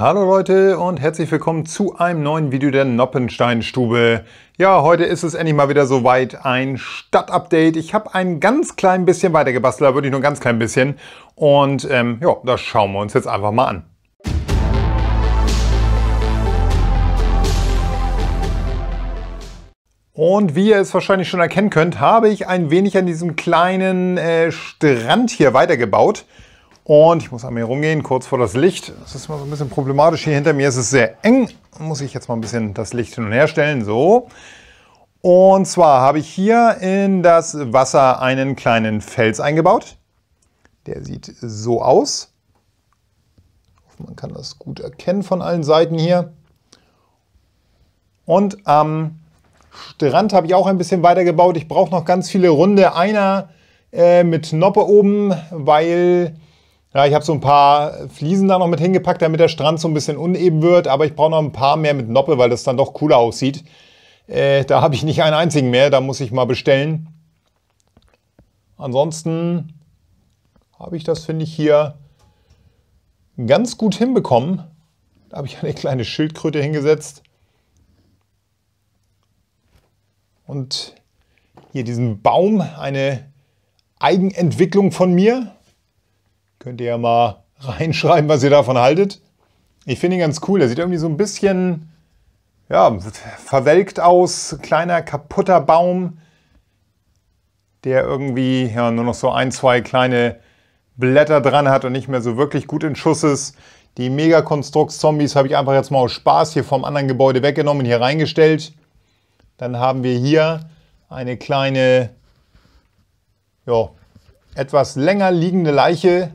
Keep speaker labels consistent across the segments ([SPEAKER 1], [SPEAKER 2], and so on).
[SPEAKER 1] Hallo Leute und herzlich willkommen zu einem neuen Video der Noppenstein-Stube. Ja, heute ist es endlich mal wieder soweit, ein Stadtupdate. Ich habe ein ganz klein bisschen weitergebastelt, da würde ich nur ein ganz klein bisschen. Und ähm, ja, das schauen wir uns jetzt einfach mal an. Und wie ihr es wahrscheinlich schon erkennen könnt, habe ich ein wenig an diesem kleinen äh, Strand hier weitergebaut. Und ich muss an mir rumgehen, kurz vor das Licht. Das ist mal so ein bisschen problematisch. Hier hinter mir ist es sehr eng. Muss ich jetzt mal ein bisschen das Licht hin und her stellen. So. Und zwar habe ich hier in das Wasser einen kleinen Fels eingebaut. Der sieht so aus. Man kann das gut erkennen von allen Seiten hier. Und am Strand habe ich auch ein bisschen weiter gebaut. Ich brauche noch ganz viele Runde. Einer äh, mit Noppe oben, weil ja, ich habe so ein paar Fliesen da noch mit hingepackt, damit der Strand so ein bisschen uneben wird. Aber ich brauche noch ein paar mehr mit Noppe, weil das dann doch cooler aussieht. Äh, da habe ich nicht einen einzigen mehr, da muss ich mal bestellen. Ansonsten habe ich das, finde ich, hier ganz gut hinbekommen. Da habe ich eine kleine Schildkröte hingesetzt. Und hier diesen Baum, eine Eigenentwicklung von mir. Könnt ihr ja mal reinschreiben, was ihr davon haltet. Ich finde ihn ganz cool. Er sieht irgendwie so ein bisschen ja, verwelkt aus. Kleiner, kaputter Baum, der irgendwie ja, nur noch so ein, zwei kleine Blätter dran hat und nicht mehr so wirklich gut in Schuss ist. Die Megakonstrukt-Zombies habe ich einfach jetzt mal aus Spaß hier vom anderen Gebäude weggenommen und hier reingestellt. Dann haben wir hier eine kleine, ja, etwas länger liegende Leiche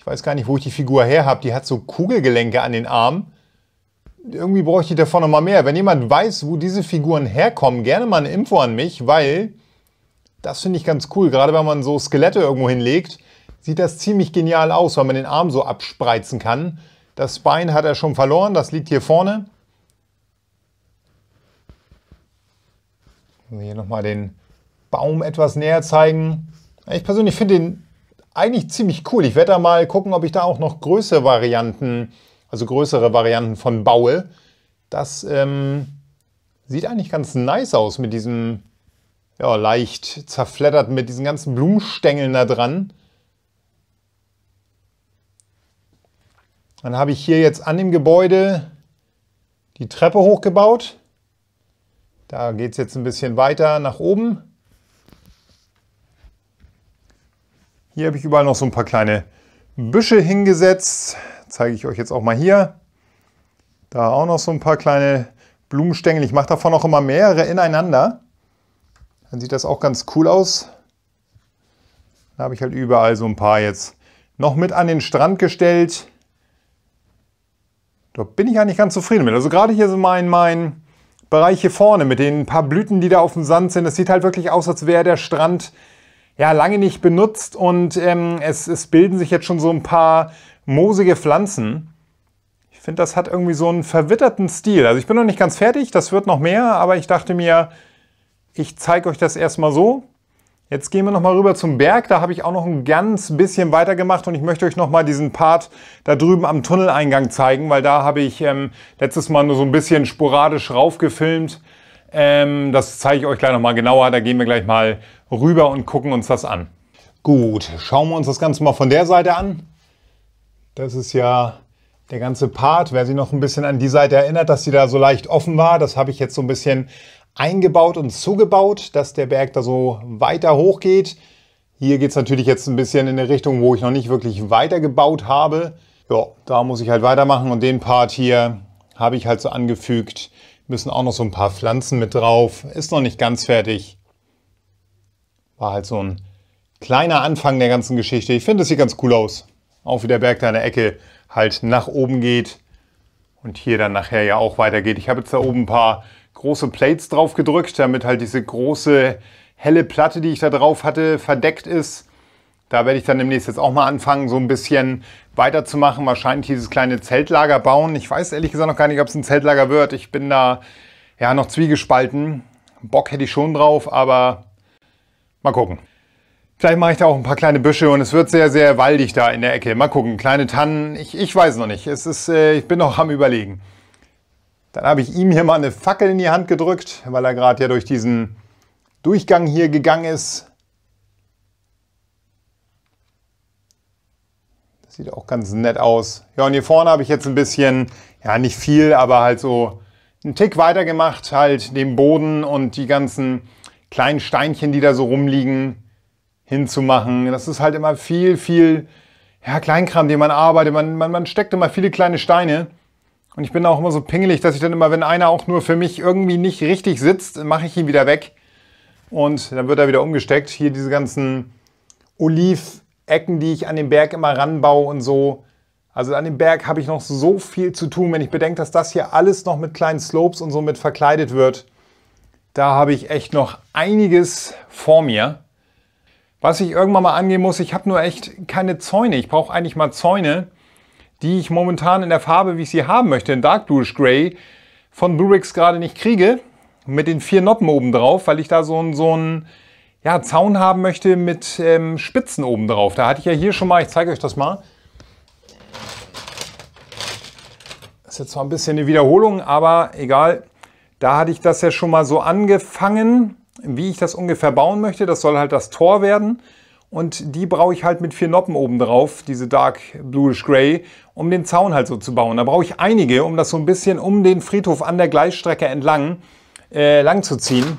[SPEAKER 1] ich weiß gar nicht, wo ich die Figur her habe. Die hat so Kugelgelenke an den Armen. Irgendwie bräuchte ich davon nochmal mehr. Wenn jemand weiß, wo diese Figuren herkommen, gerne mal eine Info an mich, weil das finde ich ganz cool. Gerade wenn man so Skelette irgendwo hinlegt, sieht das ziemlich genial aus, weil man den Arm so abspreizen kann. Das Bein hat er schon verloren, das liegt hier vorne. Hier nochmal den Baum etwas näher zeigen. Ich persönlich finde den eigentlich ziemlich cool. Ich werde da mal gucken, ob ich da auch noch größere Varianten, also größere Varianten von baue. Das ähm, sieht eigentlich ganz nice aus mit diesem, ja, leicht zerfleddert mit diesen ganzen Blumenstängeln da dran. Dann habe ich hier jetzt an dem Gebäude die Treppe hochgebaut. Da geht es jetzt ein bisschen weiter nach oben. Hier habe ich überall noch so ein paar kleine Büsche hingesetzt. Zeige ich euch jetzt auch mal hier. Da auch noch so ein paar kleine Blumenstängel. Ich mache davon auch immer mehrere ineinander. Dann sieht das auch ganz cool aus. Da habe ich halt überall so ein paar jetzt noch mit an den Strand gestellt. Da bin ich eigentlich ganz zufrieden mit. Also gerade hier so mein, mein Bereich hier vorne mit den paar Blüten, die da auf dem Sand sind. Das sieht halt wirklich aus, als wäre der Strand ja, lange nicht benutzt und ähm, es, es bilden sich jetzt schon so ein paar moosige Pflanzen. Ich finde, das hat irgendwie so einen verwitterten Stil. Also ich bin noch nicht ganz fertig, das wird noch mehr, aber ich dachte mir, ich zeige euch das erstmal so. Jetzt gehen wir nochmal rüber zum Berg. Da habe ich auch noch ein ganz bisschen weitergemacht und ich möchte euch nochmal diesen Part da drüben am Tunneleingang zeigen, weil da habe ich ähm, letztes Mal nur so ein bisschen sporadisch raufgefilmt. Ähm, das zeige ich euch gleich nochmal genauer. Da gehen wir gleich mal rüber und gucken uns das an. Gut, schauen wir uns das Ganze mal von der Seite an. Das ist ja der ganze Part. Wer sich noch ein bisschen an die Seite erinnert, dass sie da so leicht offen war, das habe ich jetzt so ein bisschen eingebaut und zugebaut, dass der Berg da so weiter hoch geht. Hier geht es natürlich jetzt ein bisschen in eine Richtung, wo ich noch nicht wirklich weitergebaut habe. Ja, da muss ich halt weitermachen und den Part hier habe ich halt so angefügt. Müssen auch noch so ein paar Pflanzen mit drauf. Ist noch nicht ganz fertig. War halt so ein kleiner Anfang der ganzen Geschichte. Ich finde, es sieht ganz cool aus. Auch wie der Berg da in der Ecke halt nach oben geht und hier dann nachher ja auch weitergeht. Ich habe jetzt da oben ein paar große Plates drauf gedrückt, damit halt diese große helle Platte, die ich da drauf hatte, verdeckt ist. Da werde ich dann demnächst jetzt auch mal anfangen, so ein bisschen weiterzumachen. Wahrscheinlich dieses kleine Zeltlager bauen. Ich weiß ehrlich gesagt noch gar nicht, ob es ein Zeltlager wird. Ich bin da ja noch zwiegespalten. Bock hätte ich schon drauf, aber Mal gucken. Vielleicht mache ich da auch ein paar kleine Büsche und es wird sehr, sehr waldig da in der Ecke. Mal gucken, kleine Tannen, ich, ich weiß noch nicht. Es ist, äh, ich bin noch am überlegen. Dann habe ich ihm hier mal eine Fackel in die Hand gedrückt, weil er gerade ja durch diesen Durchgang hier gegangen ist. Das sieht auch ganz nett aus. Ja, und hier vorne habe ich jetzt ein bisschen, ja nicht viel, aber halt so einen Tick weiter gemacht, halt den Boden und die ganzen kleinen Steinchen, die da so rumliegen, hinzumachen. Das ist halt immer viel, viel ja, Kleinkram, den man arbeitet. Man, man, man steckt immer viele kleine Steine. Und ich bin auch immer so pingelig, dass ich dann immer, wenn einer auch nur für mich irgendwie nicht richtig sitzt, mache ich ihn wieder weg. Und dann wird er wieder umgesteckt. Hier diese ganzen Olivecken, die ich an den Berg immer ranbaue und so. Also an dem Berg habe ich noch so viel zu tun, wenn ich bedenke, dass das hier alles noch mit kleinen Slopes und so mit verkleidet wird da habe ich echt noch einiges vor mir. Was ich irgendwann mal angehen muss, ich habe nur echt keine Zäune. Ich brauche eigentlich mal Zäune, die ich momentan in der Farbe, wie ich sie haben möchte, in Dark Bluish Gray von Bluebricks gerade nicht kriege. Mit den vier Noppen oben drauf, weil ich da so einen so einen, ja, Zaun haben möchte mit ähm, Spitzen oben drauf. Da hatte ich ja hier schon mal, ich zeige euch das mal. Das ist jetzt zwar ein bisschen eine Wiederholung, aber egal. Da hatte ich das ja schon mal so angefangen, wie ich das ungefähr bauen möchte. Das soll halt das Tor werden. Und die brauche ich halt mit vier Noppen oben drauf, diese Dark Bluish Gray, um den Zaun halt so zu bauen. Da brauche ich einige, um das so ein bisschen um den Friedhof an der Gleisstrecke entlang äh, lang zu ziehen.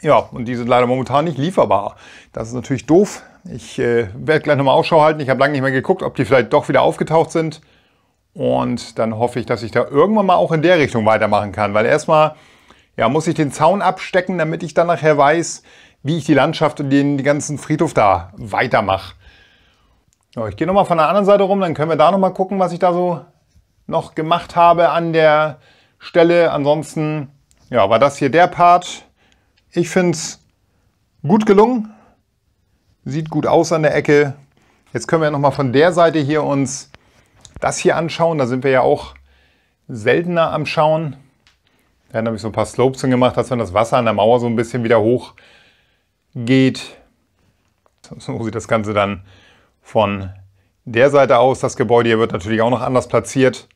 [SPEAKER 1] Ja, und die sind leider momentan nicht lieferbar. Das ist natürlich doof. Ich äh, werde gleich nochmal Ausschau halten. Ich habe lange nicht mehr geguckt, ob die vielleicht doch wieder aufgetaucht sind. Und dann hoffe ich, dass ich da irgendwann mal auch in der Richtung weitermachen kann. Weil erstmal ja, muss ich den Zaun abstecken, damit ich dann nachher weiß, wie ich die Landschaft und den, den ganzen Friedhof da weitermache. So, ich gehe nochmal von der anderen Seite rum, dann können wir da nochmal gucken, was ich da so noch gemacht habe an der Stelle. Ansonsten ja, war das hier der Part. Ich finde es gut gelungen. Sieht gut aus an der Ecke. Jetzt können wir nochmal von der Seite hier uns das hier anschauen. Da sind wir ja auch seltener am Schauen. Da habe ich so ein paar Slopes gemacht, dass wenn das Wasser an der Mauer so ein bisschen wieder hoch geht. So sieht das Ganze dann von der Seite aus. Das Gebäude hier wird natürlich auch noch anders platziert.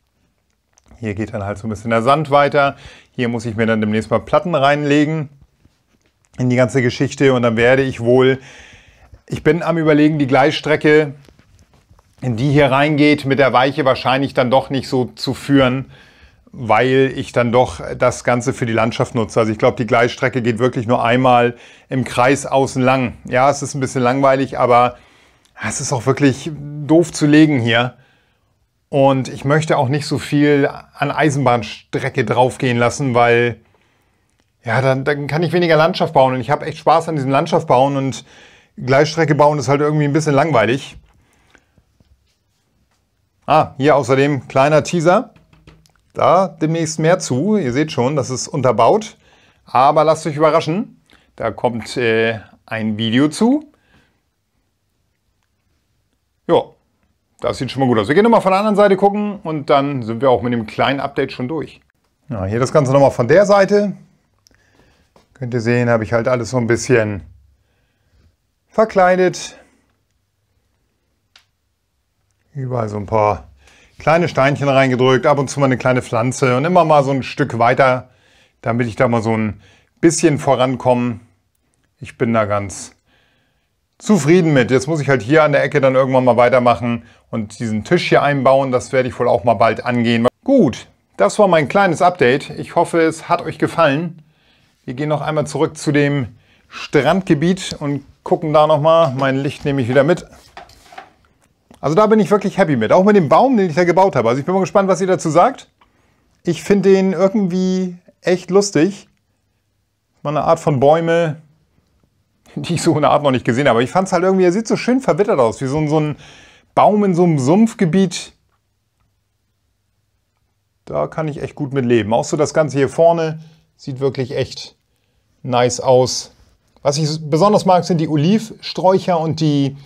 [SPEAKER 1] Hier geht dann halt so ein bisschen der Sand weiter. Hier muss ich mir dann demnächst mal Platten reinlegen in die ganze Geschichte und dann werde ich wohl, ich bin am überlegen, die Gleisstrecke in die hier reingeht, mit der Weiche wahrscheinlich dann doch nicht so zu führen, weil ich dann doch das Ganze für die Landschaft nutze. Also ich glaube, die Gleisstrecke geht wirklich nur einmal im Kreis außen lang. Ja, es ist ein bisschen langweilig, aber es ist auch wirklich doof zu legen hier. Und ich möchte auch nicht so viel an Eisenbahnstrecke draufgehen lassen, weil ja, dann, dann kann ich weniger Landschaft bauen. Und ich habe echt Spaß an diesem Landschaft bauen und Gleisstrecke bauen ist halt irgendwie ein bisschen langweilig. Ah, hier außerdem kleiner Teaser. Da demnächst mehr zu. Ihr seht schon, das ist unterbaut. Aber lasst euch überraschen. Da kommt äh, ein Video zu. Ja, das sieht schon mal gut aus. Wir gehen nochmal von der anderen Seite gucken und dann sind wir auch mit dem kleinen Update schon durch. Ja, hier das Ganze nochmal von der Seite. Könnt ihr sehen, habe ich halt alles so ein bisschen verkleidet. Überall so ein paar kleine Steinchen reingedrückt, ab und zu mal eine kleine Pflanze und immer mal so ein Stück weiter, damit ich da mal so ein bisschen vorankomme. Ich bin da ganz zufrieden mit. Jetzt muss ich halt hier an der Ecke dann irgendwann mal weitermachen und diesen Tisch hier einbauen. Das werde ich wohl auch mal bald angehen. Gut, das war mein kleines Update. Ich hoffe, es hat euch gefallen. Wir gehen noch einmal zurück zu dem Strandgebiet und gucken da nochmal. Mein Licht nehme ich wieder mit. Also da bin ich wirklich happy mit. Auch mit dem Baum, den ich da gebaut habe. Also ich bin mal gespannt, was ihr dazu sagt. Ich finde den irgendwie echt lustig. Mal eine Art von Bäume, die ich so eine Art noch nicht gesehen habe. Aber ich fand es halt irgendwie, er sieht so schön verwittert aus, wie so ein, so ein Baum in so einem Sumpfgebiet. Da kann ich echt gut mit leben. Auch so das Ganze hier vorne sieht wirklich echt nice aus. Was ich besonders mag, sind die Olivsträucher und die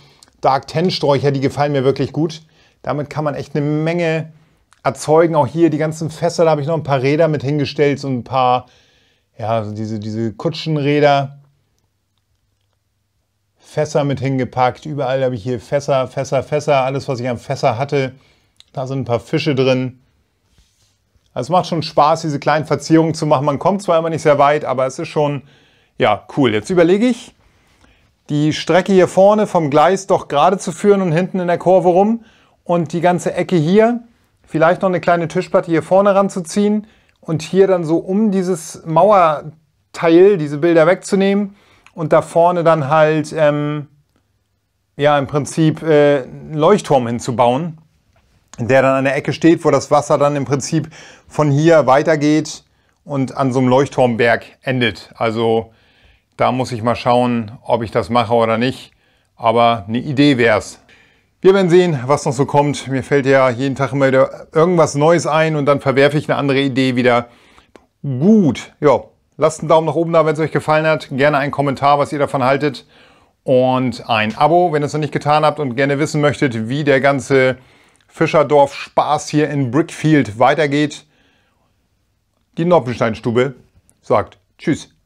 [SPEAKER 1] Dark Ten Sträucher, die gefallen mir wirklich gut. Damit kann man echt eine Menge erzeugen. Auch hier die ganzen Fässer, da habe ich noch ein paar Räder mit hingestellt, so ein paar, ja, diese, diese Kutschenräder. Fässer mit hingepackt. Überall habe ich hier Fässer, Fässer, Fässer. Alles, was ich am Fässer hatte. Da sind ein paar Fische drin. Also es macht schon Spaß, diese kleinen Verzierungen zu machen. Man kommt zwar immer nicht sehr weit, aber es ist schon, ja, cool. Jetzt überlege ich, die Strecke hier vorne vom Gleis doch gerade zu führen und hinten in der Kurve rum und die ganze Ecke hier, vielleicht noch eine kleine Tischplatte hier vorne ranzuziehen und hier dann so um dieses Mauerteil diese Bilder wegzunehmen und da vorne dann halt ähm, ja im Prinzip äh, einen Leuchtturm hinzubauen, der dann an der Ecke steht, wo das Wasser dann im Prinzip von hier weitergeht und an so einem Leuchtturmberg endet. Also da muss ich mal schauen, ob ich das mache oder nicht. Aber eine Idee wäre es. Wir werden sehen, was noch so kommt. Mir fällt ja jeden Tag immer wieder irgendwas Neues ein und dann verwerfe ich eine andere Idee wieder. Gut, ja, lasst einen Daumen nach oben da, wenn es euch gefallen hat. Gerne einen Kommentar, was ihr davon haltet. Und ein Abo, wenn ihr es noch nicht getan habt und gerne wissen möchtet, wie der ganze Fischerdorf-Spaß hier in Brickfield weitergeht. Die Noppensteinstube sagt Tschüss.